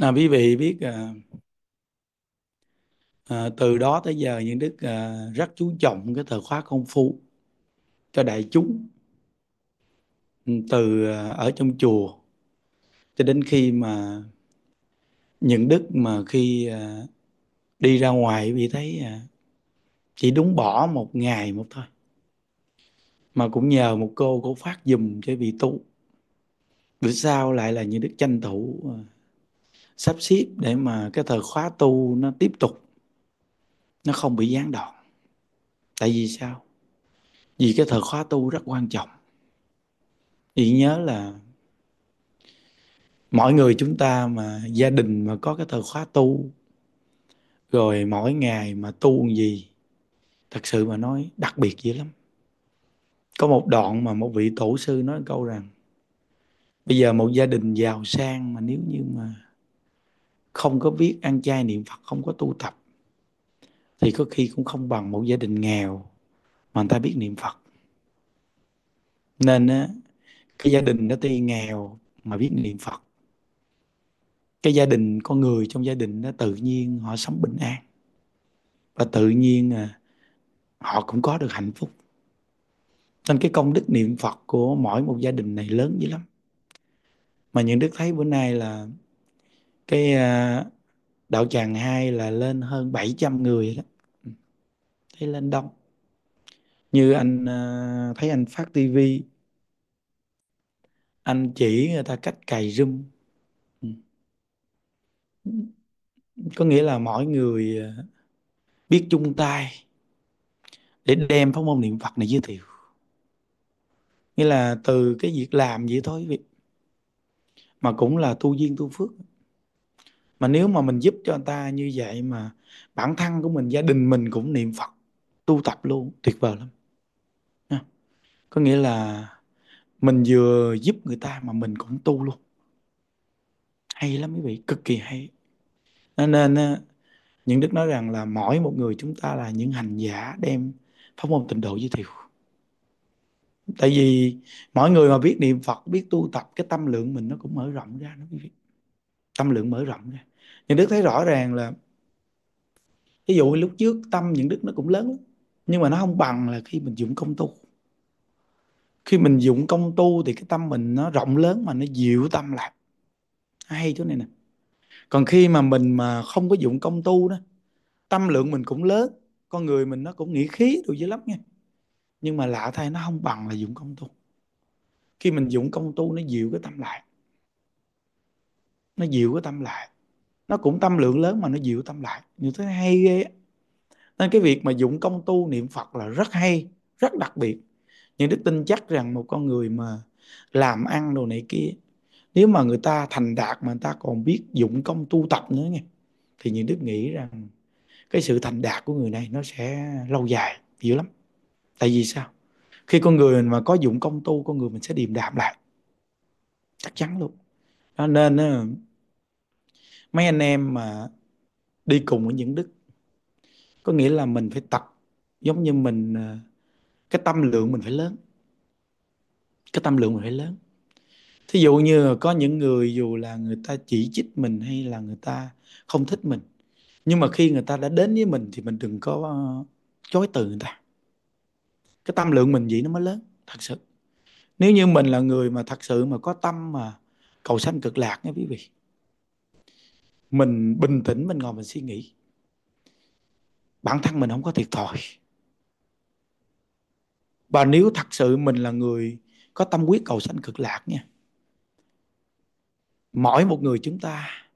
À, quý vị biết à, à, từ đó tới giờ những đức à, rất chú trọng cái thời khóa công phu cho đại chúng ừ, từ à, ở trong chùa cho đến khi mà những đức mà khi à, đi ra ngoài bị thấy à, chỉ đúng bỏ một ngày một thôi mà cũng nhờ một cô cô phát dùm cho vị tu bữa sau lại là những đức tranh thủ à, sắp xếp để mà cái thời khóa tu nó tiếp tục nó không bị gián đoạn tại vì sao vì cái thời khóa tu rất quan trọng chị nhớ là mỗi người chúng ta mà gia đình mà có cái thời khóa tu rồi mỗi ngày mà tu gì thật sự mà nói đặc biệt dữ lắm có một đoạn mà một vị tổ sư nói câu rằng bây giờ một gia đình giàu sang mà nếu như mà không có biết ăn chay niệm phật không có tu tập thì có khi cũng không bằng một gia đình nghèo mà người ta biết niệm phật nên á, cái gia đình nó tuy nghèo mà biết niệm phật cái gia đình con người trong gia đình nó tự nhiên họ sống bình an và tự nhiên à, họ cũng có được hạnh phúc nên cái công đức niệm phật của mỗi một gia đình này lớn dữ lắm mà những đức thấy bữa nay là cái à, đạo tràng 2 là lên hơn 700 người đó. Ừ. thấy lên đông như anh à, thấy anh phát tivi anh chỉ người ta cách cài zoom ừ. có nghĩa là mỗi người à, biết chung tay để đem pháp môn niệm Phật này giới thiệu nghĩa là từ cái việc làm vậy thôi việc mà cũng là tu duyên tu phước mà nếu mà mình giúp cho người ta như vậy mà bản thân của mình gia đình mình cũng niệm phật tu tập luôn tuyệt vời lắm à. có nghĩa là mình vừa giúp người ta mà mình cũng tu luôn hay lắm quý vị cực kỳ hay nên những đức nói rằng là mỗi một người chúng ta là những hành giả đem pháp môn tịnh độ giới thiệu tại vì mỗi người mà biết niệm phật biết tu tập cái tâm lượng mình nó cũng mở rộng ra đó quý vị tâm lượng mở rộng ra nhưng đức thấy rõ ràng là ví dụ lúc trước tâm những đức nó cũng lớn lắm nhưng mà nó không bằng là khi mình dụng công tu khi mình dụng công tu thì cái tâm mình nó rộng lớn mà nó dịu tâm lại hay chỗ này nè còn khi mà mình mà không có dụng công tu đó tâm lượng mình cũng lớn con người mình nó cũng nghĩ khí đồ dữ lắm nha nhưng mà lạ thay nó không bằng là dụng công tu khi mình dụng công tu nó dịu cái tâm lại nó dịu cái tâm lại nó cũng tâm lượng lớn mà nó dịu tâm lại như thế hay ghê nên cái việc mà dụng công tu niệm phật là rất hay rất đặc biệt nhưng đức tin chắc rằng một con người mà làm ăn đồ này kia nếu mà người ta thành đạt mà người ta còn biết dụng công tu tập nữa nghe, thì những đức nghĩ rằng cái sự thành đạt của người này nó sẽ lâu dài dữ lắm tại vì sao khi con người mà có dụng công tu con người mình sẽ điềm đạm lại chắc chắn luôn nên mấy anh em mà đi cùng với những đức có nghĩa là mình phải tập giống như mình ờ, cái tâm lượng mình phải lớn cái tâm lượng mình phải lớn thí dụ như có những người dù là người ta chỉ trích mình hay là người ta không thích mình nhưng mà khi người ta đã đến với mình thì mình đừng có ờ, chối từ người ta cái tâm lượng mình vậy nó mới lớn thật sự nếu như mình là người mà thật sự mà có tâm mà cầu sanh cực lạc nha quý vị mình bình tĩnh mình ngồi mình suy nghĩ bản thân mình không có thiệt thòi và nếu thật sự mình là người có tâm quyết cầu sanh cực lạc nha mỗi một người chúng ta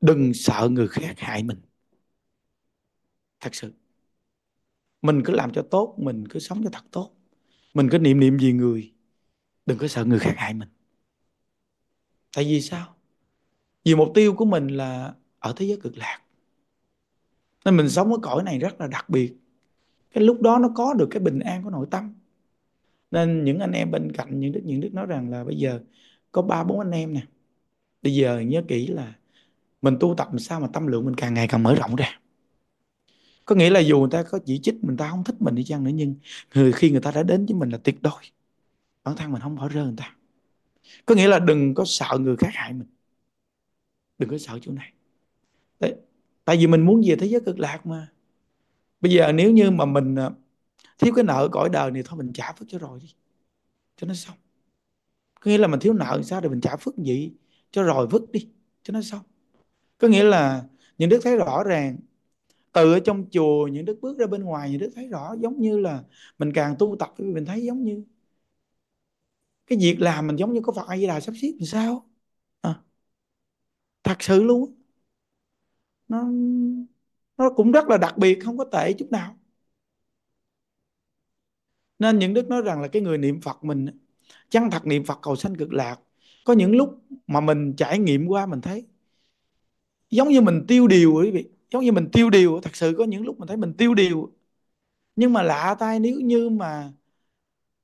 đừng sợ người khác hại mình thật sự mình cứ làm cho tốt mình cứ sống cho thật tốt mình cứ niệm niệm gì người đừng có sợ người khác hại mình tại vì sao vì mục tiêu của mình là ở thế giới cực lạc nên mình sống ở cõi này rất là đặc biệt cái lúc đó nó có được cái bình an của nội tâm nên những anh em bên cạnh những đức những đức nói rằng là bây giờ có ba bốn anh em nè bây giờ nhớ kỹ là mình tu tập sao mà tâm lượng mình càng ngày càng mở rộng ra có nghĩa là dù người ta có chỉ trích mình ta không thích mình đi chăng nữa nhưng người khi người ta đã đến với mình là tuyệt đối bản thân mình không bỏ rơi người ta có nghĩa là đừng có sợ người khác hại mình đừng có sợ chỗ này Đấy. tại vì mình muốn về thế giới cực lạc mà bây giờ nếu như mà mình à, thiếu cái nợ cõi đời này thôi mình trả phước cho rồi đi cho nó xong có nghĩa là mình thiếu nợ thì sao rồi mình trả phước gì cho rồi vứt đi cho nó xong có nghĩa là những đức thấy rõ ràng từ ở trong chùa những đức bước ra bên ngoài những đức thấy rõ giống như là mình càng tu tập thì mình thấy giống như cái việc làm mình giống như có phật a di đà sắp xếp làm sao thật sự luôn nó nó cũng rất là đặc biệt không có tệ chút nào nên những đức nói rằng là cái người niệm phật mình chăng thật niệm phật cầu sanh cực lạc có những lúc mà mình trải nghiệm qua mình thấy giống như mình tiêu điều quý vị giống như mình tiêu điều thật sự có những lúc mình thấy mình tiêu điều nhưng mà lạ tai nếu như mà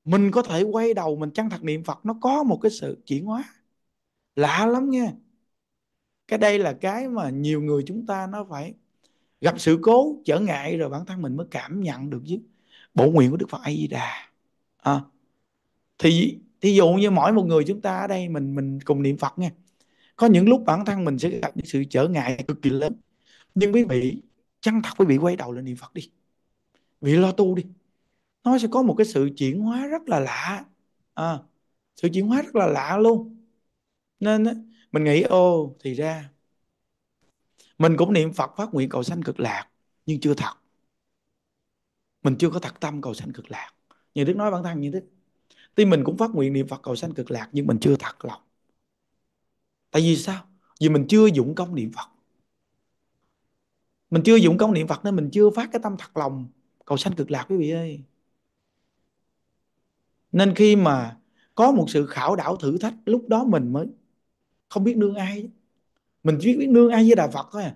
mình có thể quay đầu mình chăng thật niệm phật nó có một cái sự chuyển hóa lạ lắm nghe cái đây là cái mà nhiều người chúng ta nó phải gặp sự cố trở ngại rồi bản thân mình mới cảm nhận được chứ bổ nguyện của đức phật a di đà à, thì thí dụ như mỗi một người chúng ta ở đây mình mình cùng niệm phật nha có những lúc bản thân mình sẽ gặp những sự trở ngại cực kỳ lớn nhưng quý vị chân thật quý vị quay đầu lên niệm phật đi vị lo tu đi nó sẽ có một cái sự chuyển hóa rất là lạ à, sự chuyển hóa rất là lạ luôn nên mình nghĩ ô thì ra mình cũng niệm phật phát nguyện cầu sanh cực lạc nhưng chưa thật mình chưa có thật tâm cầu sanh cực lạc như đức nói bản thân như đức tuy mình cũng phát nguyện niệm phật cầu sanh cực lạc nhưng mình chưa thật lòng tại vì sao vì mình chưa dụng công niệm phật mình chưa dụng công niệm phật nên mình chưa phát cái tâm thật lòng cầu sanh cực lạc quý vị ơi nên khi mà có một sự khảo đảo thử thách lúc đó mình mới không biết nương ai mình chỉ biết nương ai với đà phật thôi à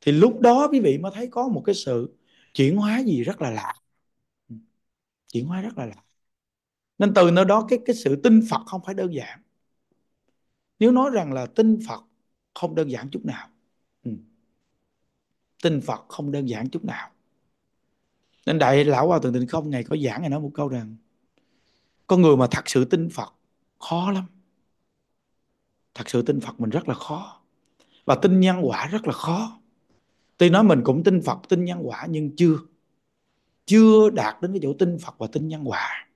thì lúc đó quý vị mới thấy có một cái sự chuyển hóa gì rất là lạ chuyển hóa rất là lạ nên từ nơi đó cái cái sự tin phật không phải đơn giản nếu nói rằng là tin phật không đơn giản chút nào ừ. tin phật không đơn giản chút nào nên đại lão hòa thượng tịnh không ngày có giảng ngày nói một câu rằng con người mà thật sự tin phật khó lắm thật sự tin phật mình rất là khó và tin nhân quả rất là khó tuy nói mình cũng tin phật tin nhân quả nhưng chưa chưa đạt đến cái chỗ tin phật và tin nhân quả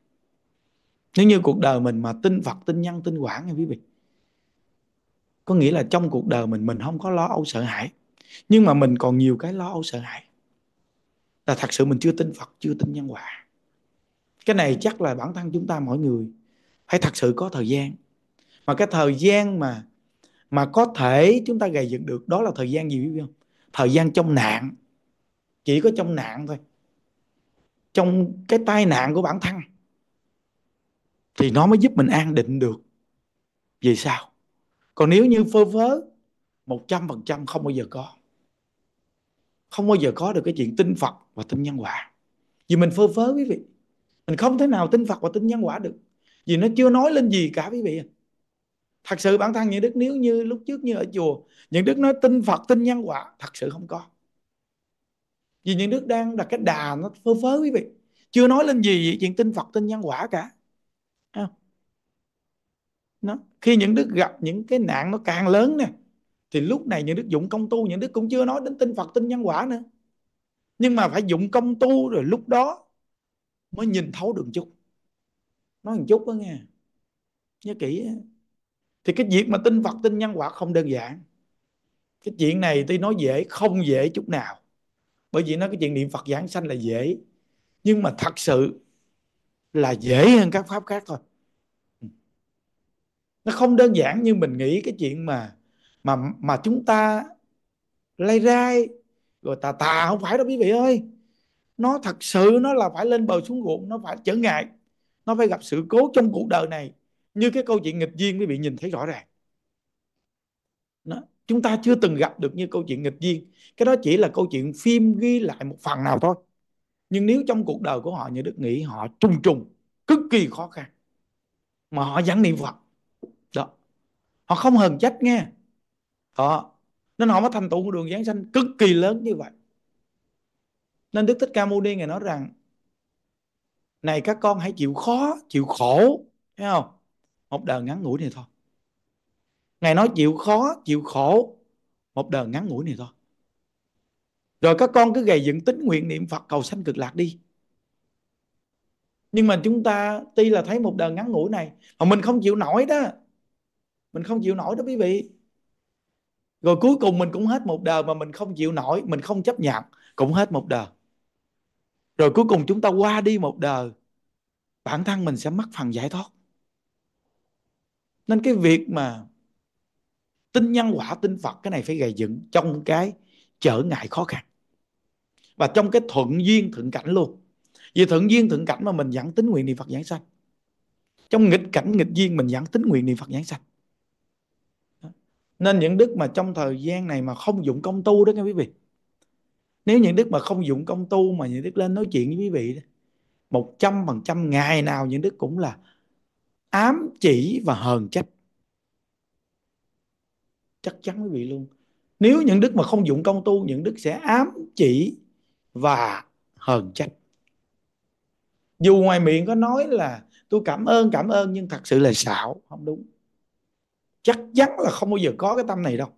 nếu như cuộc đời mình mà tin phật tin nhân tin quả nghe quý vị có nghĩa là trong cuộc đời mình mình không có lo âu sợ hãi nhưng mà mình còn nhiều cái lo âu sợ hãi là thật sự mình chưa tin phật chưa tin nhân quả cái này chắc là bản thân chúng ta mỗi người phải thật sự có thời gian mà cái thời gian mà mà có thể chúng ta gầy dựng được đó là thời gian gì quý vị không thời gian trong nạn chỉ có trong nạn thôi trong cái tai nạn của bản thân thì nó mới giúp mình an định được vì sao còn nếu như phơ phớ một trăm phần trăm không bao giờ có không bao giờ có được cái chuyện tin Phật và tin nhân quả vì mình phơ phớ quý vị mình không thể nào tin Phật và tin nhân quả được vì nó chưa nói lên gì cả quý vị thật sự bản thân những đức nếu như lúc trước như ở chùa những đức nói tin phật tin nhân quả thật sự không có vì những đức đang đặt cái đà nó phơ phớ quý vị chưa nói lên gì về chuyện tin phật tin nhân quả cả nó khi những đức gặp những cái nạn nó càng lớn nè thì lúc này những đức dụng công tu những đức cũng chưa nói đến tin phật tin nhân quả nữa nhưng mà phải dụng công tu rồi lúc đó mới nhìn thấu đường chút nói một chút đó nghe nhớ kỹ thì cái việc mà tin vật tin nhân quả không đơn giản cái chuyện này tôi nói dễ không dễ chút nào bởi vì nói cái chuyện niệm phật giảng sanh là dễ nhưng mà thật sự là dễ hơn các pháp khác thôi nó không đơn giản như mình nghĩ cái chuyện mà mà mà chúng ta lay rai rồi tà tà không phải đâu quý vị ơi nó thật sự nó là phải lên bờ xuống ruộng nó phải trở ngại nó phải gặp sự cố trong cuộc đời này như cái câu chuyện nghịch duyên quý vị nhìn thấy rõ ràng đó. chúng ta chưa từng gặp được như câu chuyện nghịch duyên cái đó chỉ là câu chuyện phim ghi lại một phần nào thôi nhưng nếu trong cuộc đời của họ như đức nghĩ họ trùng trùng cực kỳ khó khăn mà họ vẫn niệm phật đó họ không hờn trách nghe đó nên họ mới thành tựu một đường giáng sanh cực kỳ lớn như vậy nên đức thích ca mâu ni ngài nói rằng này các con hãy chịu khó chịu khổ thấy không một đời ngắn ngủi này thôi ngài nói chịu khó chịu khổ một đời ngắn ngủi này thôi rồi các con cứ gầy dựng tính nguyện niệm phật cầu sanh cực lạc đi nhưng mà chúng ta tuy là thấy một đời ngắn ngủi này mà mình không chịu nổi đó mình không chịu nổi đó quý vị rồi cuối cùng mình cũng hết một đời mà mình không chịu nổi mình không chấp nhận cũng hết một đời rồi cuối cùng chúng ta qua đi một đời bản thân mình sẽ mất phần giải thoát nên cái việc mà tin nhân quả tin phật cái này phải gầy dựng trong cái trở ngại khó khăn và trong cái thuận duyên thuận cảnh luôn vì thuận duyên thuận cảnh mà mình dẫn tính nguyện niệm phật giảng sanh trong nghịch cảnh nghịch duyên mình dẫn tính nguyện niệm phật giảng sanh nên những đức mà trong thời gian này mà không dụng công tu đó các quý vị nếu những đức mà không dụng công tu mà những đức lên nói chuyện với quý vị một trăm phần trăm ngày nào những đức cũng là ám chỉ và hờn trách chắc chắn quý vị luôn nếu những đức mà không dụng công tu những đức sẽ ám chỉ và hờn trách dù ngoài miệng có nói là tôi cảm ơn cảm ơn nhưng thật sự là xạo không đúng chắc chắn là không bao giờ có cái tâm này đâu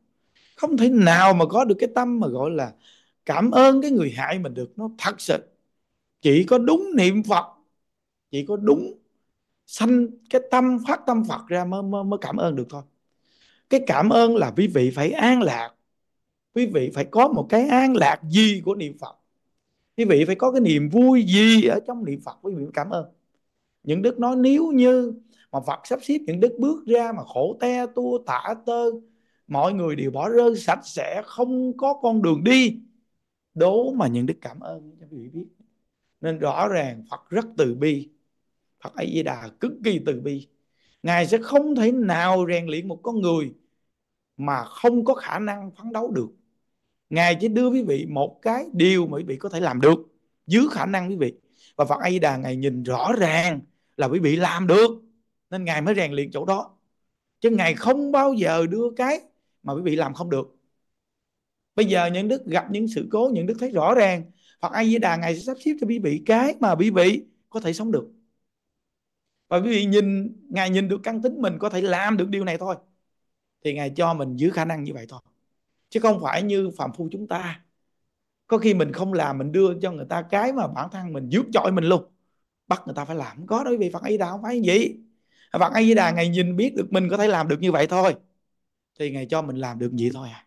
không thể nào mà có được cái tâm mà gọi là cảm ơn cái người hại mình được nó thật sự chỉ có đúng niệm phật chỉ có đúng sanh cái tâm phát tâm Phật ra mới, mới mới cảm ơn được thôi cái cảm ơn là quý vị phải an lạc quý vị phải có một cái an lạc gì của niệm Phật quý vị phải có cái niềm vui gì ở trong niệm Phật quý vị cảm ơn những đức nói nếu như mà Phật sắp xếp những đức bước ra mà khổ te tua tả tơ mọi người đều bỏ rơi sạch sẽ không có con đường đi đố mà những đức cảm ơn cho quý vị biết nên rõ ràng Phật rất từ bi Phật A Di Đà cực kỳ từ bi. Ngài sẽ không thể nào rèn luyện một con người mà không có khả năng phấn đấu được. Ngài chỉ đưa quý vị một cái điều mà quý vị có thể làm được dưới khả năng quý vị. Và Phật A Di Đà ngài nhìn rõ ràng là quý vị làm được nên ngài mới rèn luyện chỗ đó. Chứ ngài không bao giờ đưa cái mà quý vị làm không được. Bây giờ những đức gặp những sự cố, những đức thấy rõ ràng Phật A Di Đà ngài sẽ sắp xếp cho quý vị cái mà quý vị có thể sống được và quý vị nhìn ngài nhìn được căn tính mình có thể làm được điều này thôi thì ngài cho mình giữ khả năng như vậy thôi chứ không phải như phạm phu chúng ta có khi mình không làm mình đưa cho người ta cái mà bản thân mình dước chọi mình luôn bắt người ta phải làm có đối với phật ấy đà không phải gì phật ấy đà ngài nhìn biết được mình có thể làm được như vậy thôi thì ngài cho mình làm được gì thôi à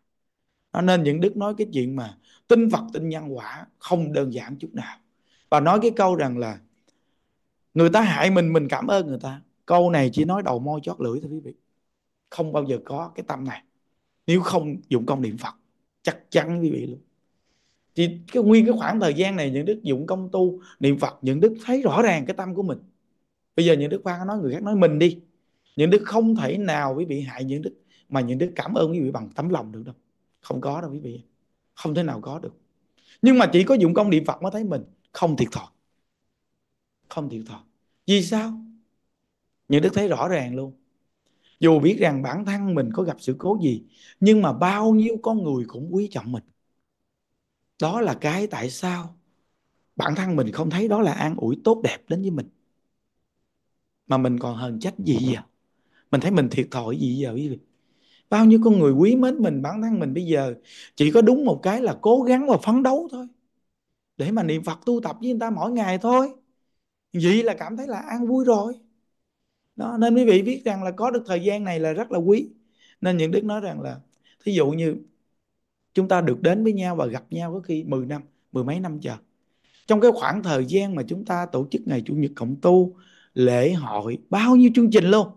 nó nên những đức nói cái chuyện mà tinh vật tinh nhân quả không đơn giản chút nào và nói cái câu rằng là người ta hại mình mình cảm ơn người ta câu này chỉ nói đầu môi chót lưỡi thôi quý vị không bao giờ có cái tâm này nếu không dụng công niệm phật chắc chắn quý vị luôn thì cái nguyên cái khoảng thời gian này những đức dụng công tu niệm phật những đức thấy rõ ràng cái tâm của mình bây giờ những đức khoan nói người khác nói mình đi những đức không thể nào quý vị hại những đức mà những đức cảm ơn quý vị bằng tấm lòng được đâu không có đâu quý vị không thể nào có được nhưng mà chỉ có dụng công niệm phật mới thấy mình không thiệt thòi không thiệt thòi vì sao những đức thấy rõ ràng luôn dù biết rằng bản thân mình có gặp sự cố gì nhưng mà bao nhiêu con người cũng quý trọng mình đó là cái tại sao bản thân mình không thấy đó là an ủi tốt đẹp đến với mình mà mình còn hờn trách gì giờ mình thấy mình thiệt thòi gì giờ quý vị bao nhiêu con người quý mến mình bản thân mình bây giờ chỉ có đúng một cái là cố gắng và phấn đấu thôi để mà niệm phật tu tập với người ta mỗi ngày thôi vậy là cảm thấy là an vui rồi đó nên quý vị biết rằng là có được thời gian này là rất là quý nên những đức nói rằng là thí dụ như chúng ta được đến với nhau và gặp nhau có khi 10 năm mười mấy năm chờ trong cái khoảng thời gian mà chúng ta tổ chức ngày chủ nhật cộng tu lễ hội bao nhiêu chương trình luôn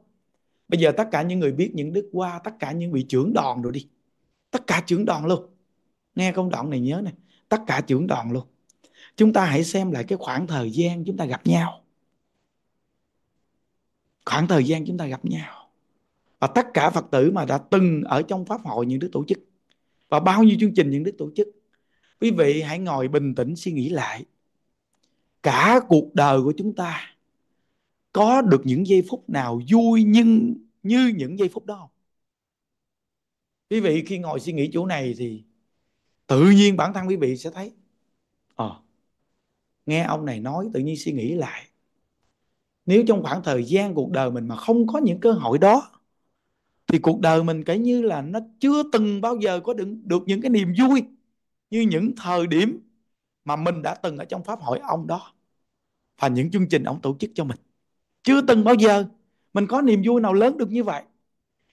bây giờ tất cả những người biết những đức qua tất cả những vị trưởng đoàn rồi đi tất cả trưởng đoàn luôn nghe công đoạn này nhớ nè tất cả trưởng đoàn luôn chúng ta hãy xem lại cái khoảng thời gian chúng ta gặp nhau khoảng thời gian chúng ta gặp nhau và tất cả phật tử mà đã từng ở trong pháp hội những đức tổ chức và bao nhiêu chương trình những đức tổ chức quý vị hãy ngồi bình tĩnh suy nghĩ lại cả cuộc đời của chúng ta có được những giây phút nào vui nhưng như những giây phút đó không quý vị khi ngồi suy nghĩ chỗ này thì tự nhiên bản thân quý vị sẽ thấy ờ à, nghe ông này nói tự nhiên suy nghĩ lại nếu trong khoảng thời gian cuộc đời mình mà không có những cơ hội đó thì cuộc đời mình kể như là nó chưa từng bao giờ có được, được những cái niềm vui như những thời điểm mà mình đã từng ở trong pháp hội ông đó và những chương trình ông tổ chức cho mình chưa từng bao giờ mình có niềm vui nào lớn được như vậy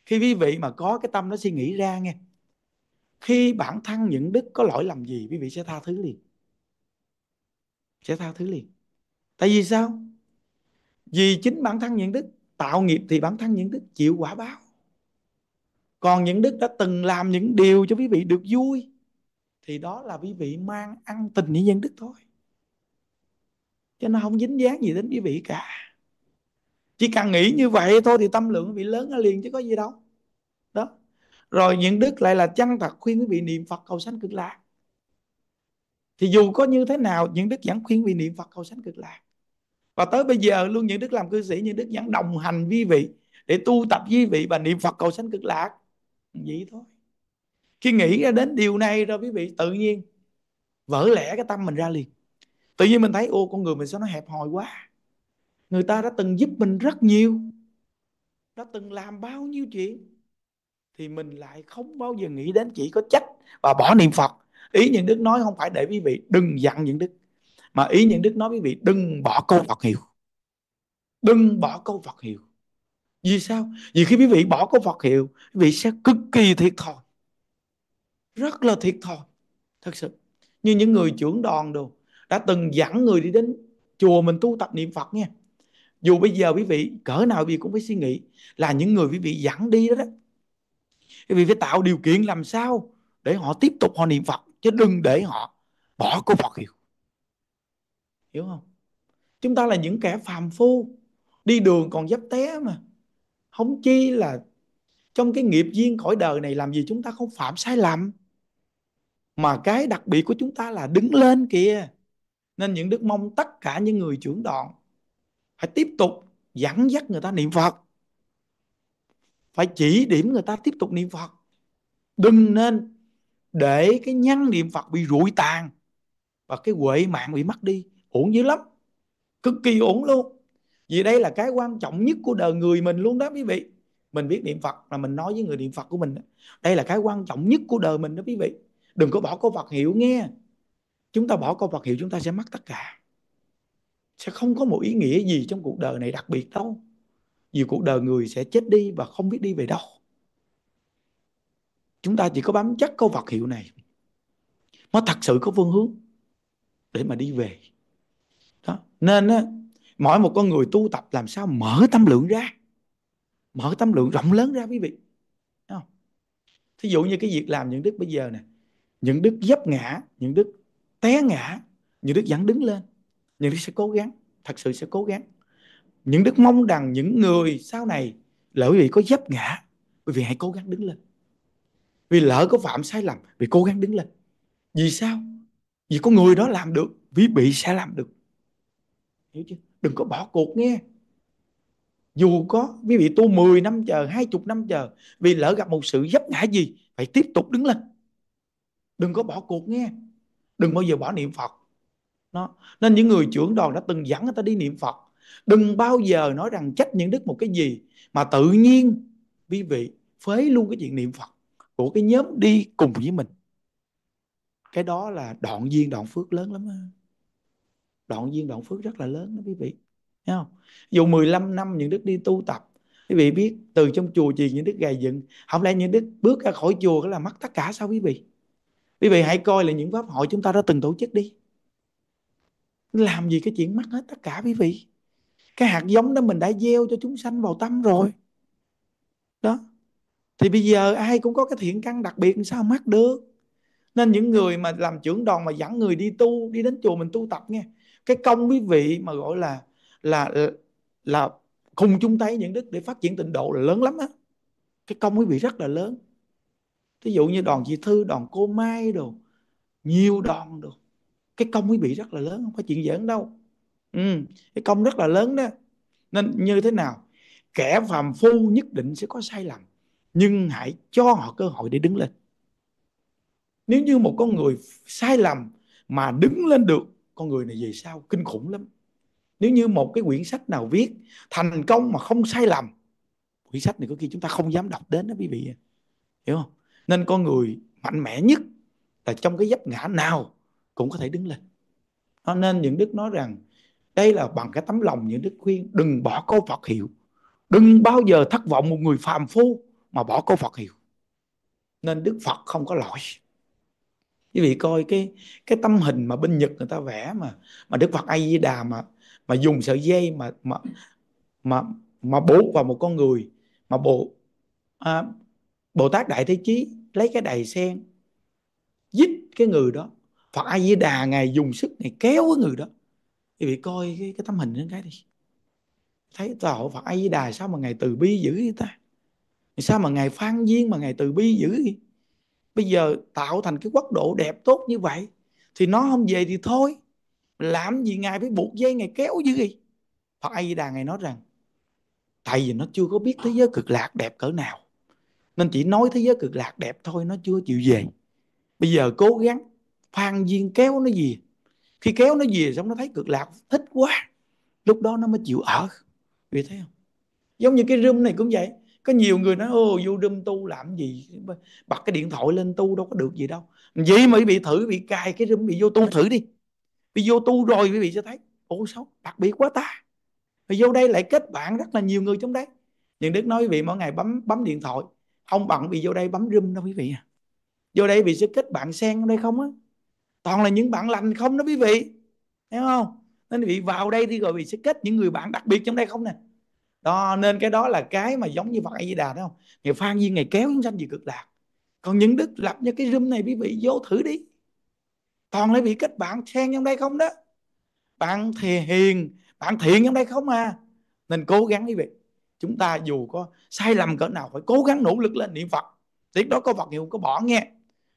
khi quý vị mà có cái tâm nó suy nghĩ ra nghe khi bản thân những đức có lỗi làm gì quý vị sẽ tha thứ liền sẽ tha thứ liền tại vì sao vì chính bản thân những đức tạo nghiệp thì bản thân những đức chịu quả báo còn những đức đã từng làm những điều cho quý vị được vui thì đó là quý vị mang ăn tình với nhân đức thôi cho nó không dính dáng gì đến quý vị cả chỉ cần nghĩ như vậy thôi thì tâm lượng quý vị lớn ra liền chứ có gì đâu đó rồi những đức lại là chân thật khuyên quý vị niệm phật cầu sanh cực lạc thì dù có như thế nào những đức vẫn khuyên vị niệm phật cầu sanh cực lạc và tới bây giờ luôn những đức làm cư sĩ những đức vẫn đồng hành vi vị để tu tập với vị và niệm phật cầu sanh cực lạc vậy thôi khi nghĩ ra đến điều này rồi quý vị tự nhiên vỡ lẽ cái tâm mình ra liền tự nhiên mình thấy ô con người mình sao nó hẹp hòi quá người ta đã từng giúp mình rất nhiều đã từng làm bao nhiêu chuyện thì mình lại không bao giờ nghĩ đến chỉ có trách và bỏ niệm phật ý những đức nói không phải để quý vị đừng dặn những đức mà ý những đức nói quý vị đừng bỏ câu Phật hiệu đừng bỏ câu Phật hiệu vì sao vì khi quý vị bỏ câu Phật hiệu quý vị sẽ cực kỳ thiệt thòi rất là thiệt thòi thật sự như những người trưởng đoàn đồ đã từng dẫn người đi đến chùa mình tu tập niệm Phật nha dù bây giờ quý vị cỡ nào quý vị cũng phải suy nghĩ là những người quý vị dẫn đi đó, đó quý vị phải tạo điều kiện làm sao để họ tiếp tục họ niệm Phật chứ đừng để họ bỏ của Phật hiệu hiểu không chúng ta là những kẻ phàm phu đi đường còn dấp té mà không chi là trong cái nghiệp duyên khỏi đời này làm gì chúng ta không phạm sai lầm mà cái đặc biệt của chúng ta là đứng lên kìa nên những đức mong tất cả những người trưởng đoàn phải tiếp tục dẫn dắt người ta niệm phật phải chỉ điểm người ta tiếp tục niệm phật đừng nên để cái nhân niệm Phật bị rụi tàn và cái huệ mạng bị mất đi uổng dữ lắm cực kỳ uổng luôn vì đây là cái quan trọng nhất của đời người mình luôn đó quý vị mình biết niệm Phật là mình nói với người niệm Phật của mình đây là cái quan trọng nhất của đời mình đó quý vị đừng có bỏ câu Phật hiệu nghe chúng ta bỏ câu Phật hiệu chúng ta sẽ mất tất cả sẽ không có một ý nghĩa gì trong cuộc đời này đặc biệt đâu vì cuộc đời người sẽ chết đi và không biết đi về đâu chúng ta chỉ có bám chắc câu vật hiệu này nó thật sự có phương hướng để mà đi về đó nên á, mỗi một con người tu tập làm sao mở tâm lượng ra mở tâm lượng rộng lớn ra quý vị không? thí dụ như cái việc làm những đức bây giờ nè những đức dấp ngã những đức té ngã những đức vẫn đứng lên những đức sẽ cố gắng thật sự sẽ cố gắng những đức mong rằng những người sau này lỡ quý vị có dấp ngã quý vị hãy cố gắng đứng lên vì lỡ có phạm sai lầm vì cố gắng đứng lên vì sao vì có người đó làm được vì bị sẽ làm được hiểu chưa đừng có bỏ cuộc nghe dù có quý vị tu 10 năm chờ 20 năm chờ vì lỡ gặp một sự giấp ngã gì phải tiếp tục đứng lên đừng có bỏ cuộc nghe đừng bao giờ bỏ niệm phật nó nên những người trưởng đoàn đã từng dẫn người ta đi niệm phật đừng bao giờ nói rằng trách những đức một cái gì mà tự nhiên quý vị phế luôn cái chuyện niệm phật của cái nhóm đi cùng với mình cái đó là đoạn duyên đoạn phước lớn lắm đó. đoạn duyên đoạn phước rất là lớn đó quý vị Thấy không dù 15 năm những đức đi tu tập quý vị biết từ trong chùa gì những đức gầy dựng không lẽ những đức bước ra khỏi chùa cái là mất tất cả sao quý vị quý vị hãy coi là những pháp hội chúng ta đã từng tổ chức đi làm gì cái chuyện mất hết tất cả quý vị cái hạt giống đó mình đã gieo cho chúng sanh vào tâm rồi đó thì bây giờ ai cũng có cái thiện căn đặc biệt sao mắc được nên những người mà làm trưởng đoàn mà dẫn người đi tu đi đến chùa mình tu tập nghe cái công quý vị mà gọi là là là, cùng chung tay những đức để phát triển tịnh độ là lớn lắm á cái công quý vị rất là lớn ví dụ như đoàn chị thư đoàn cô mai đồ nhiều đoàn đồ cái công quý vị rất là lớn không có chuyện giỡn đâu ừ, cái công rất là lớn đó nên như thế nào kẻ phàm phu nhất định sẽ có sai lầm nhưng hãy cho họ cơ hội để đứng lên nếu như một con người sai lầm mà đứng lên được con người này về sao kinh khủng lắm nếu như một cái quyển sách nào viết thành công mà không sai lầm quyển sách này có khi chúng ta không dám đọc đến đó quý vị hiểu không nên con người mạnh mẽ nhất là trong cái dấp ngã nào cũng có thể đứng lên nên những đức nói rằng đây là bằng cái tấm lòng những đức khuyên đừng bỏ câu Phật hiệu đừng bao giờ thất vọng một người phàm phu mà bỏ câu Phật hiểu nên Đức Phật không có lỗi quý vị coi cái cái tâm hình mà bên Nhật người ta vẽ mà mà Đức Phật A Di Đà mà mà dùng sợi dây mà mà mà mà buộc vào một con người mà bộ à, Bồ Tát Đại Thế Chí lấy cái đài sen dít cái người đó Phật A Di Đà ngài dùng sức này kéo cái người đó quý vị coi cái, cái tâm hình cái đi thấy tao Phật A Di Đà sao mà ngài từ bi dữ vậy ta thì sao mà ngài phan duyên mà ngài từ bi dữ vậy bây giờ tạo thành cái quốc độ đẹp tốt như vậy thì nó không về thì thôi làm gì ngài phải buộc dây ngài kéo dữ vậy? Phật A Di Đà ngài nói rằng tại vì nó chưa có biết thế giới cực lạc đẹp cỡ nào nên chỉ nói thế giới cực lạc đẹp thôi nó chưa chịu về bây giờ cố gắng phan duyên kéo nó gì khi kéo nó về xong nó thấy cực lạc thích quá lúc đó nó mới chịu ở vì thấy không giống như cái room này cũng vậy có nhiều người nói ô vô đâm tu làm gì bật cái điện thoại lên tu đâu có được gì đâu vậy mà bị thử bị cài cái râm bị vô tu thử đi bị vô tu rồi quý vị sẽ thấy ô sao đặc biệt quá ta rồi vô đây lại kết bạn rất là nhiều người trong đấy nhưng đức nói quý vị mỗi ngày bấm bấm điện thoại không bằng bị vô đây bấm râm đâu quý vị à vô đây bị sẽ kết bạn sen đây không á toàn là những bạn lành không đó quý vị thấy không nên bị vào đây đi rồi quý sẽ kết những người bạn đặc biệt trong đây không nè đó nên cái đó là cái mà giống như Phật A Di Đà đó không ngày phan duyên ngày kéo chúng sanh về cực lạc còn những đức lập như cái room này quý vị vô thử đi toàn lại bị kết bạn sen trong đây không đó bạn thì hiền bạn thiện trong đây không à nên cố gắng quý vị chúng ta dù có sai lầm cỡ nào phải cố gắng nỗ lực lên niệm Phật tiếc đó có Phật hiệu có bỏ nghe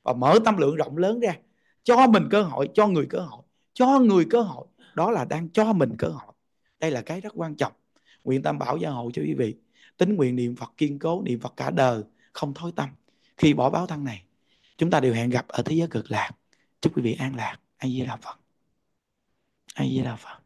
và mở tâm lượng rộng lớn ra cho mình cơ hội cho người cơ hội cho người cơ hội đó là đang cho mình cơ hội đây là cái rất quan trọng nguyện tam bảo gia hộ cho quý vị tính nguyện niệm phật kiên cố niệm phật cả đời không thối tâm khi bỏ báo thân này chúng ta đều hẹn gặp ở thế giới cực lạc chúc quý vị an lạc ai di đà phật ai di đà phật